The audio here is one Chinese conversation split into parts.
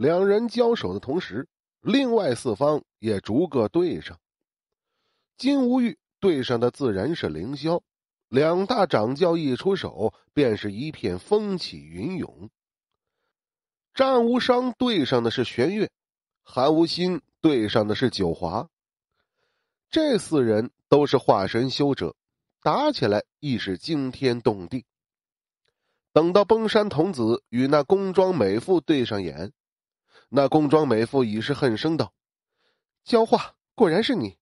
两人交手的同时，另外四方也逐个对上。金无玉对上的自然是凌霄，两大掌教一出手，便是一片风起云涌。战无伤对上的是玄月，韩无心对上的是九华。这四人都是化神修者，打起来亦是惊天动地。等到崩山童子与那宫装美妇对上眼。那宫装美妇已是恨声道：“焦化，果然是你！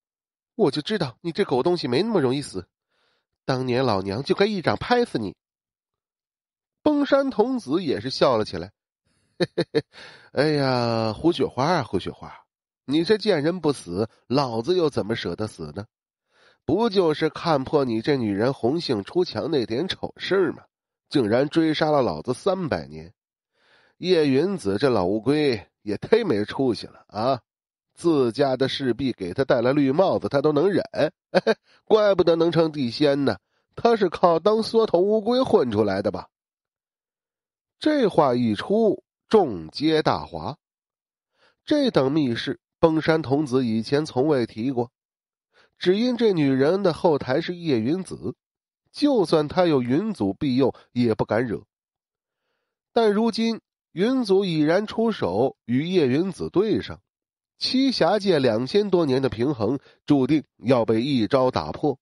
我就知道你这狗东西没那么容易死。当年老娘就该一掌拍死你。”崩山童子也是笑了起来：“嘿嘿嘿，哎呀，胡雪花，啊，胡雪花，你这贱人不死，老子又怎么舍得死呢？不就是看破你这女人红杏出墙那点丑事吗？竟然追杀了老子三百年！叶云子这老乌龟。”也忒没出息了啊！自家的侍婢给他戴了绿帽子，他都能忍，怪不得能成地仙呢。他是靠当缩头乌龟混出来的吧？这话一出，众皆大哗。这等密室，崩山童子以前从未提过，只因这女人的后台是叶云子，就算他有云祖庇佑，也不敢惹。但如今……云祖已然出手，与叶云子对上。七侠界两千多年的平衡，注定要被一招打破。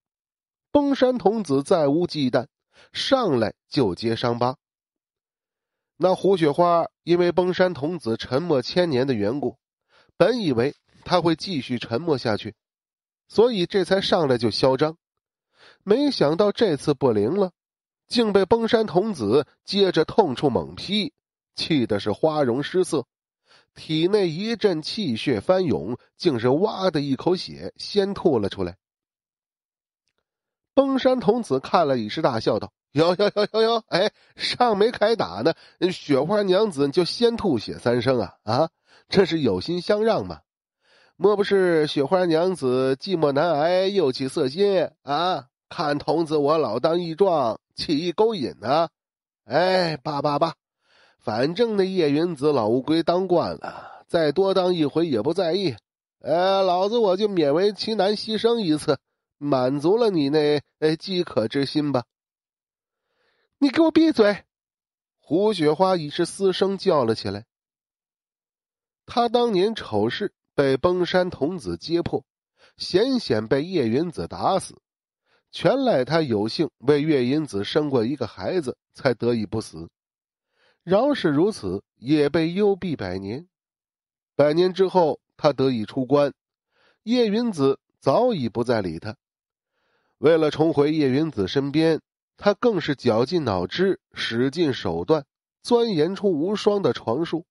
崩山童子再无忌惮，上来就揭伤疤。那胡雪花因为崩山童子沉默千年的缘故，本以为他会继续沉默下去，所以这才上来就嚣张。没想到这次不灵了，竟被崩山童子接着痛处猛劈。气的是花容失色，体内一阵气血翻涌，竟是哇的一口血先吐了出来。崩山童子看了已是大笑道：“哟哟哟哟哟！哎，上没开打呢，雪花娘子就先吐血三声啊啊！这是有心相让吗？莫不是雪花娘子寂寞难挨，又起色心啊？看童子我老当益壮，起意勾引呢？哎，罢罢罢！”反正那叶云子老乌龟当惯了，再多当一回也不在意。呃，老子我就勉为其难牺牲一次，满足了你那呃饥渴之心吧！你给我闭嘴！胡雪花已是嘶声叫了起来。他当年丑事被崩山童子揭破，险险被叶云子打死，全赖他有幸为月云子生过一个孩子，才得以不死。饶是如此，也被幽闭百年。百年之后，他得以出关。叶云子早已不再理他。为了重回叶云子身边，他更是绞尽脑汁，使尽手段，钻研出无双的床术，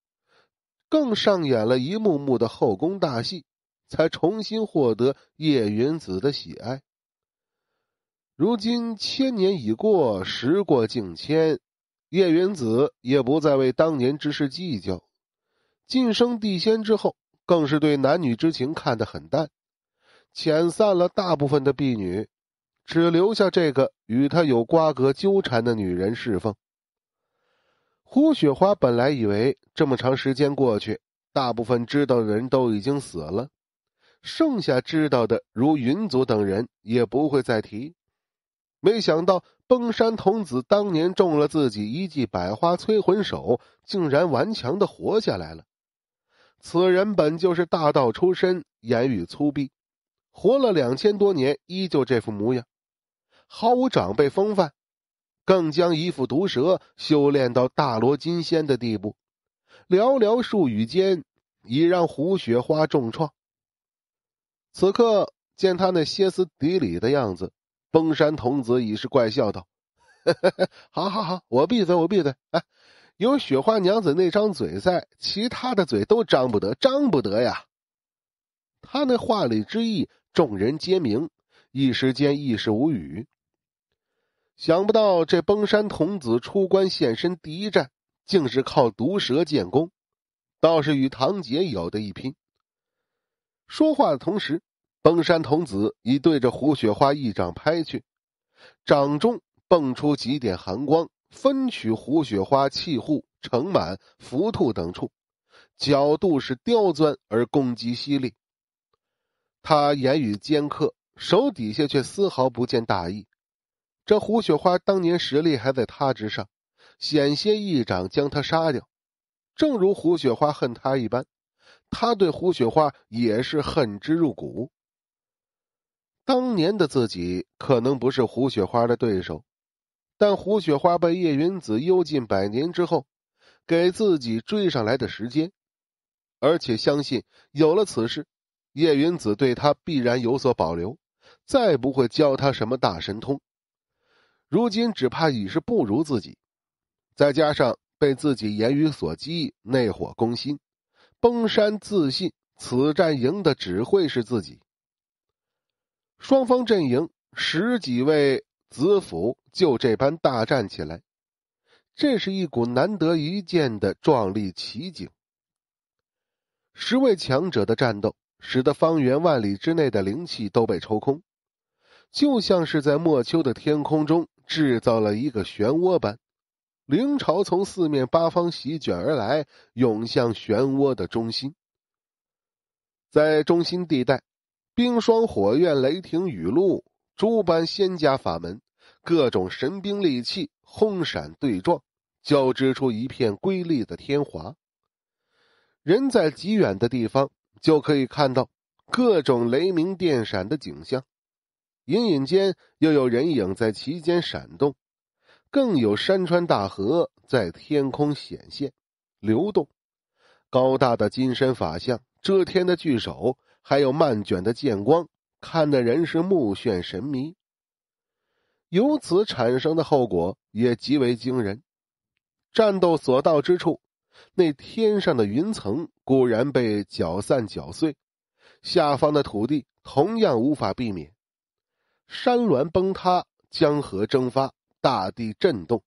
更上演了一幕幕的后宫大戏，才重新获得叶云子的喜爱。如今千年已过，时过境迁。叶云子也不再为当年之事计较，晋升地仙之后，更是对男女之情看得很淡，遣散了大部分的婢女，只留下这个与他有瓜葛纠缠的女人侍奉。胡雪花本来以为这么长时间过去，大部分知道的人都已经死了，剩下知道的如云祖等人也不会再提，没想到。崩山童子当年中了自己一记百花催魂手，竟然顽强的活下来了。此人本就是大道出身，言语粗鄙，活了两千多年，依旧这副模样，毫无长辈风范，更将一副毒蛇修炼到大罗金仙的地步，寥寥数语间已让胡雪花重创。此刻见他那歇斯底里的样子。崩山童子已是怪笑道：“ 好，好，好，我闭嘴，我闭嘴。哎，有雪花娘子那张嘴在，其他的嘴都张不得，张不得呀。”他那话里之意，众人皆明。一时间亦是无语。想不到这崩山童子出关现身第一战，竟是靠毒蛇建功，倒是与唐杰有的一拼。说话的同时。崩山童子已对着胡雪花一掌拍去，掌中蹦出几点寒光，分取胡雪花气户、盛满、浮兔等处。角度是刁钻，而攻击犀利。他言语尖刻，手底下却丝毫不见大意。这胡雪花当年实力还在他之上，险些一掌将他杀掉。正如胡雪花恨他一般，他对胡雪花也是恨之入骨。当年的自己可能不是胡雪花的对手，但胡雪花被叶云子幽禁百年之后，给自己追上来的时间，而且相信有了此事，叶云子对他必然有所保留，再不会教他什么大神通。如今只怕已是不如自己，再加上被自己言语所激，内火攻心，崩山自信，此战赢的只会是自己。双方阵营十几位子府就这般大战起来，这是一股难得一见的壮丽奇景。十位强者的战斗，使得方圆万里之内的灵气都被抽空，就像是在莫秋的天空中制造了一个漩涡般，灵潮从四面八方席卷而来，涌向漩涡的中心，在中心地带。冰霜、火焰、雷霆、雨露，诸般仙家法门，各种神兵利器轰闪对撞，交织出一片瑰丽的天华。人在极远的地方就可以看到各种雷鸣电闪的景象，隐隐间又有人影在其间闪动，更有山川大河在天空显现、流动，高大的金身法相、遮天的巨手。还有漫卷的剑光，看的人是目眩神迷。由此产生的后果也极为惊人。战斗所到之处，那天上的云层固然被搅散搅碎，下方的土地同样无法避免。山峦崩塌，江河蒸发，大地震动。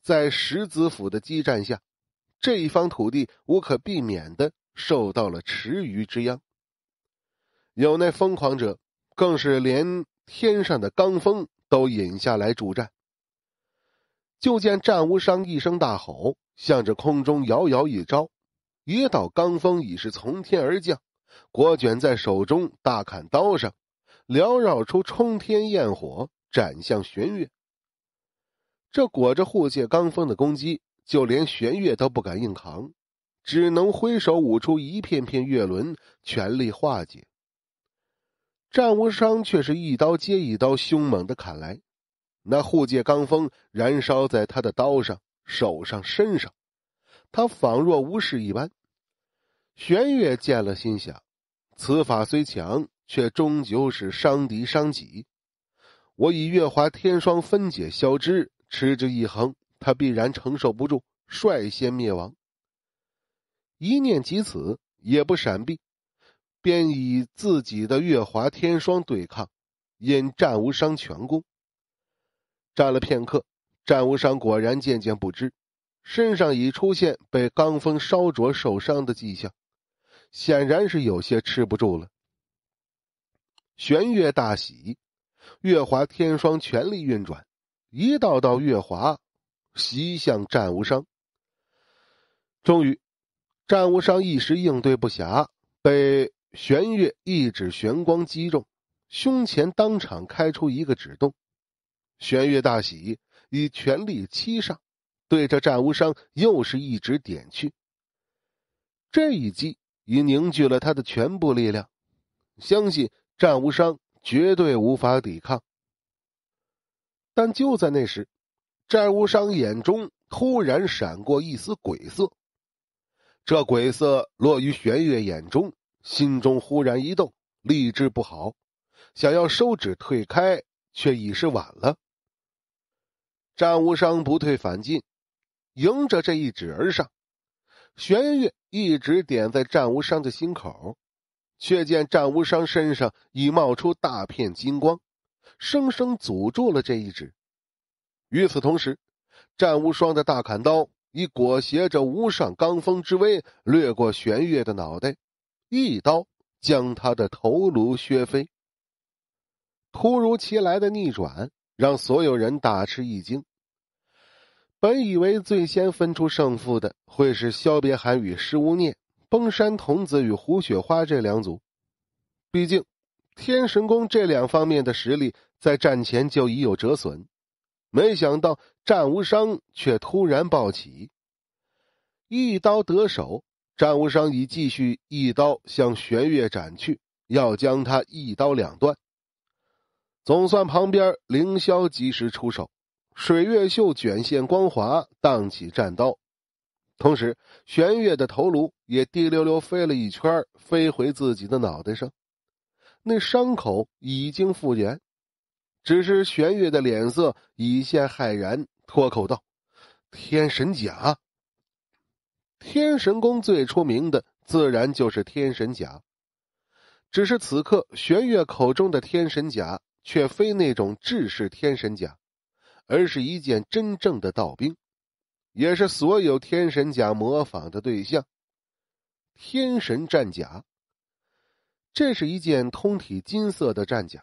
在石子府的激战下，这一方土地无可避免的受到了池鱼之殃。有那疯狂者，更是连天上的罡风都引下来助战。就见战无伤一声大吼，向着空中遥遥一招，一道罡风已是从天而降，裹卷在手中大砍刀上，缭绕出冲天焰火，斩向玄月。这裹着护界罡风的攻击，就连玄月都不敢硬扛，只能挥手舞出一片片月轮，全力化解。战无伤却是一刀接一刀凶猛的砍来，那护戒罡风燃烧在他的刀上、手上、身上，他仿若无事一般。玄月见了，心想：此法虽强，却终究是伤敌伤己。我以月华天霜分解消之，持之以恒，他必然承受不住，率先灭亡。一念及此，也不闪避。便以自己的月华天霜对抗，因战无伤全功。战了片刻，战无伤果然渐渐不支，身上已出现被罡风烧灼受伤的迹象，显然是有些吃不住了。玄月大喜，月华天霜全力运转，一道道月华袭向战无伤。终于，战无伤一时应对不暇，被。玄月一指玄光击中，胸前当场开出一个指洞。玄月大喜，以全力欺上，对着战无伤又是一指点去。这一击已凝聚了他的全部力量，相信战无伤绝对无法抵抗。但就在那时，战无伤眼中突然闪过一丝鬼色，这鬼色落于玄月眼中。心中忽然一动，力志不好，想要收指退开，却已是晚了。战无伤不退反进，迎着这一指而上。玄月一直点在战无伤的心口，却见战无伤身上已冒出大片金光，生生阻住了这一指。与此同时，战无双的大砍刀已裹挟着无上罡风之威掠过玄月的脑袋。一刀将他的头颅削飞。突如其来的逆转让所有人大吃一惊。本以为最先分出胜负的会是萧别寒与施无念、崩山童子与胡雪花这两组，毕竟天神宫这两方面的实力在战前就已有折损，没想到战无伤却突然暴起，一刀得手。战无伤已继续一刀向玄月斩去，要将他一刀两断。总算旁边凌霄及时出手，水月袖卷线光滑荡起战刀，同时玄月的头颅也滴溜溜飞了一圈，飞回自己的脑袋上。那伤口已经复原，只是玄月的脸色已现骇然，脱口道：“天神甲。”天神宫最出名的自然就是天神甲。只是此刻玄月口中的天神甲，却非那种制式天神甲，而是一件真正的道兵，也是所有天神甲模仿的对象——天神战甲。这是一件通体金色的战甲，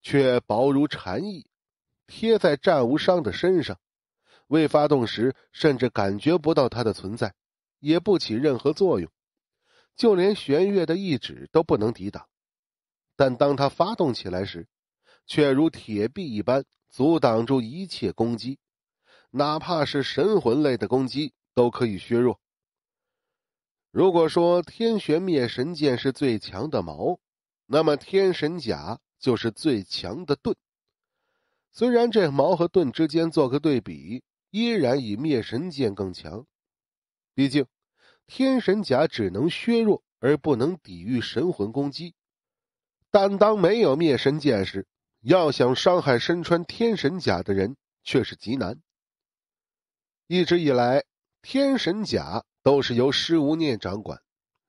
却薄如蝉翼，贴在战无伤的身上，未发动时甚至感觉不到它的存在。也不起任何作用，就连玄月的一指都不能抵挡。但当他发动起来时，却如铁壁一般阻挡住一切攻击，哪怕是神魂类的攻击都可以削弱。如果说天玄灭神剑是最强的矛，那么天神甲就是最强的盾。虽然这矛和盾之间做个对比，依然以灭神剑更强。毕竟，天神甲只能削弱而不能抵御神魂攻击。但当没有灭神剑时，要想伤害身穿天神甲的人却是极难。一直以来，天神甲都是由石无念掌管，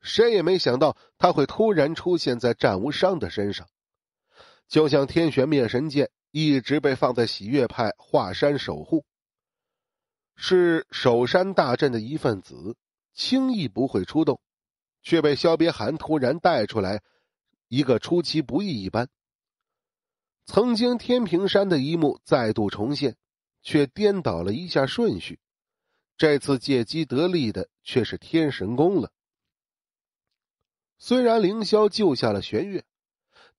谁也没想到他会突然出现在战无伤的身上。就像天玄灭神剑一直被放在喜悦派华山守护。是守山大阵的一份子，轻易不会出动，却被萧别寒突然带出来，一个出其不意一般。曾经天平山的一幕再度重现，却颠倒了一下顺序。这次借机得利的却是天神宫了。虽然凌霄救下了玄月，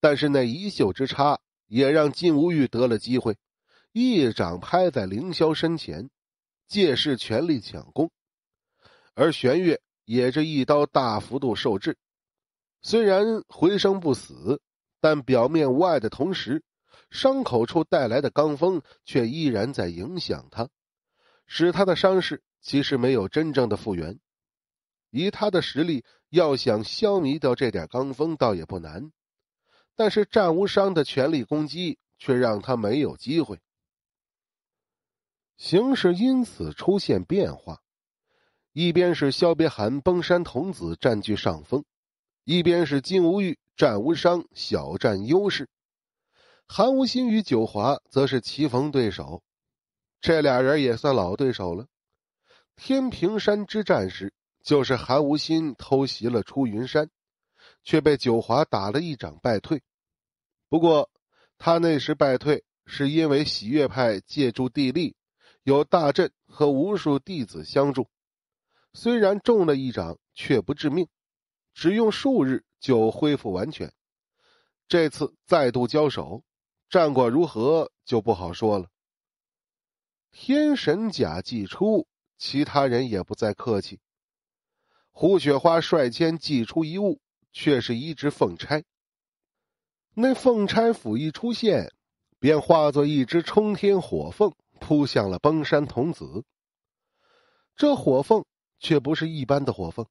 但是那一袖之差也让金无欲得了机会，一掌拍在凌霄身前。借势全力抢攻，而玄月也这一刀大幅度受制，虽然回生不死，但表面无碍的同时，伤口处带来的罡风却依然在影响他，使他的伤势其实没有真正的复原。以他的实力，要想消弭掉这点罡风，倒也不难，但是战无伤的全力攻击却让他没有机会。形势因此出现变化，一边是萧别寒、崩山童子占据上风，一边是金无玉、战无伤小占优势。韩无心与九华则是棋逢对手，这俩人也算老对手了。天平山之战时，就是韩无心偷袭了出云山，却被九华打了一掌败退。不过他那时败退，是因为喜悦派借助地利。有大阵和无数弟子相助，虽然中了一掌，却不致命，只用数日就恢复完全。这次再度交手，战果如何就不好说了。天神甲祭出，其他人也不再客气。胡雪花率先祭出一物，却是一只凤钗。那凤钗甫一出现，便化作一只冲天火凤。扑向了崩山童子。这火凤却不是一般的火凤，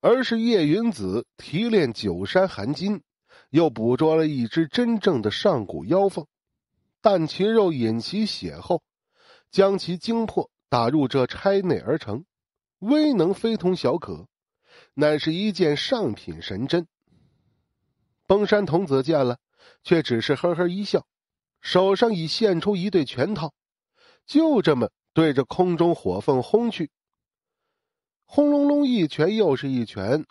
而是叶云子提炼九山寒金，又捕捉了一只真正的上古妖凤，啖其肉，饮其血后，将其精魄打入这钗内而成，威能非同小可，乃是一件上品神针。崩山童子见了，却只是呵呵一笑，手上已现出一对拳套。就这么对着空中火凤轰去。轰隆隆，一拳又是一拳，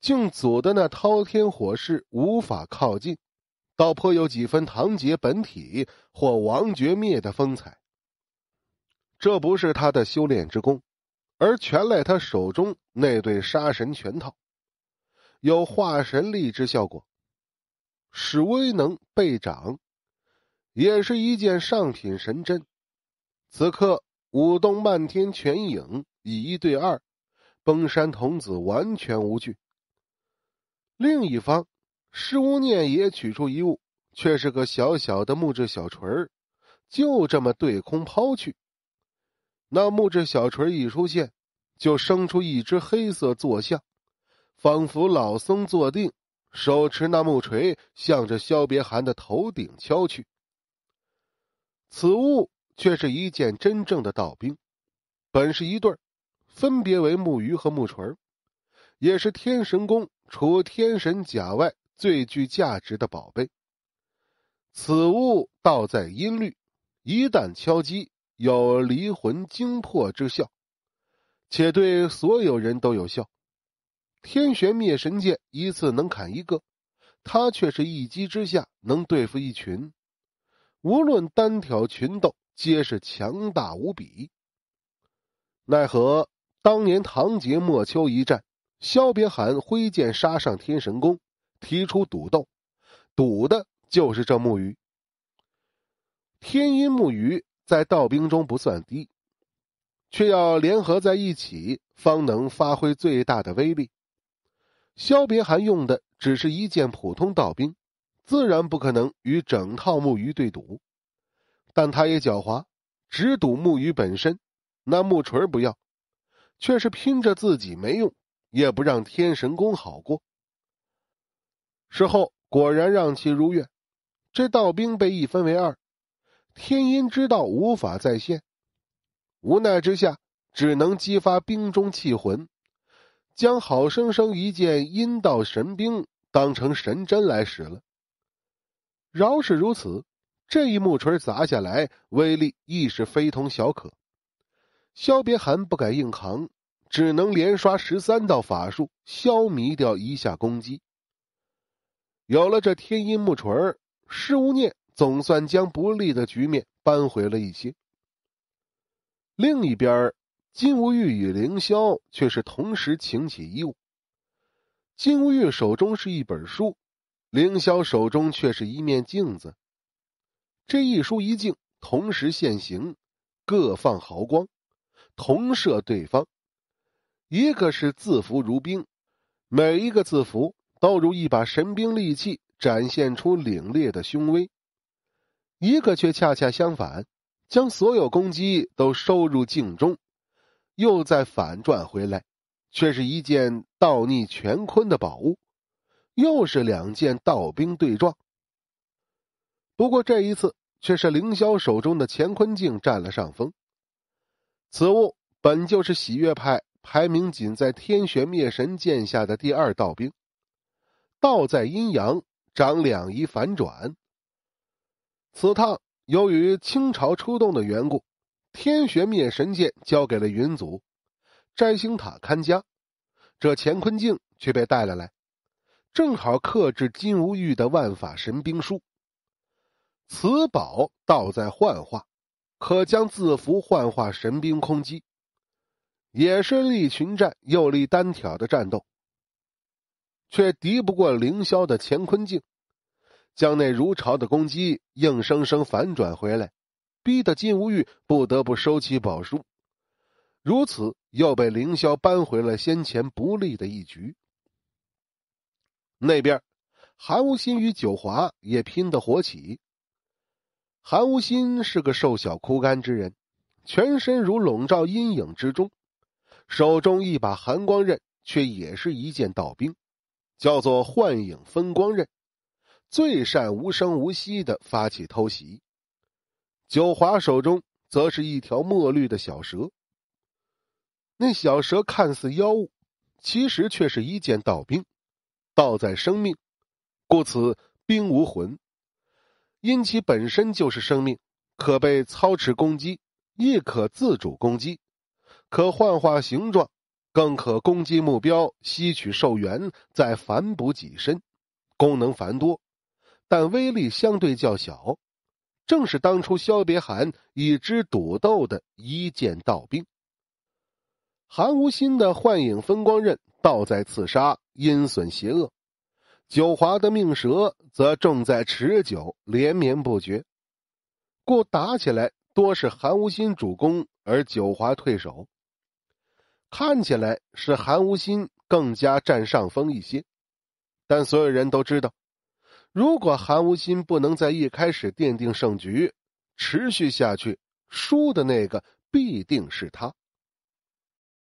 竟阻得那滔天火势无法靠近，倒颇有几分唐杰本体或王绝灭的风采。这不是他的修炼之功，而全赖他手中那对杀神拳套，有化神力之效果，使威能倍长，也是一件上品神针。此刻舞动漫天泉影，以一对二，崩山童子完全无惧。另一方，施无念也取出一物，却是个小小的木质小锤儿，就这么对空抛去。那木质小锤一出现，就生出一只黑色坐像，仿佛老僧坐定，手持那木锤，向着萧别寒的头顶敲去。此物。却是一件真正的道兵，本是一对儿，分别为木鱼和木锤，也是天神宫除天神甲外最具价值的宝贝。此物道在音律，一旦敲击，有离魂惊魄之效，且对所有人都有效。天玄灭神剑一次能砍一个，他却是一击之下能对付一群，无论单挑群斗。皆是强大无比，奈何当年唐杰、莫秋一战，萧别寒挥剑杀上天神宫，提出赌斗，赌的就是这木鱼。天音木鱼在道兵中不算低，却要联合在一起方能发挥最大的威力。萧别寒用的只是一件普通道兵，自然不可能与整套木鱼对赌。但他也狡猾，只赌木鱼本身，那木锤不要，却是拼着自己没用，也不让天神宫好过。事后果然让其如愿，这道兵被一分为二，天阴之道无法再现，无奈之下，只能激发兵中气魂，将好生生一件阴道神兵当成神针来使了。饶是如此。这一木锤砸下来，威力亦是非同小可。萧别寒不敢硬扛，只能连刷十三道法术，消弭掉一下攻击。有了这天阴木锤，施无念总算将不利的局面扳回了一些。另一边，金无玉与凌霄却是同时请起衣物。金无玉手中是一本书，凌霄手中却是一面镜子。这一书一镜同时现形，各放毫光，同射对方。一个是字符如冰，每一个字符都如一把神兵利器，展现出凛冽的凶威；一个却恰恰相反，将所有攻击都收入镜中，又再反转回来，却是一件倒逆乾坤的宝物，又是两件道兵对撞。不过这一次。却是凌霄手中的乾坤镜占了上风。此物本就是喜悦派排名仅在天玄灭神剑下的第二道兵，道在阴阳，长两仪反转。此趟由于清朝出动的缘故，天玄灭神剑交给了云祖，摘星塔看家。这乾坤镜却被带了来，正好克制金无玉的万法神兵书。此宝道在幻化，可将字符幻化神兵空击，也是力群战又力单挑的战斗，却敌不过凌霄的乾坤镜，将那如潮的攻击硬生生反转回来，逼得金无欲不得不收起宝书，如此又被凌霄扳回了先前不利的一局。那边，韩无心与九华也拼得火起。韩无心是个瘦小枯干之人，全身如笼罩阴影之中，手中一把寒光刃，却也是一件道兵，叫做幻影分光刃，最善无声无息的发起偷袭。九华手中则是一条墨绿的小蛇，那小蛇看似妖物，其实却是一件道兵，道在生命，故此兵无魂。因其本身就是生命，可被操持攻击，亦可自主攻击，可幻化形状，更可攻击目标、吸取寿元，再反哺己身，功能繁多，但威力相对较小，正是当初萧别寒以之赌斗的一剑道兵。韩无心的幻影分光刃，道在刺杀阴损邪恶。九华的命蛇则正在持久连绵不绝，故打起来多是韩无心主攻而九华退守。看起来是韩无心更加占上风一些，但所有人都知道，如果韩无心不能在一开始奠定胜局，持续下去，输的那个必定是他。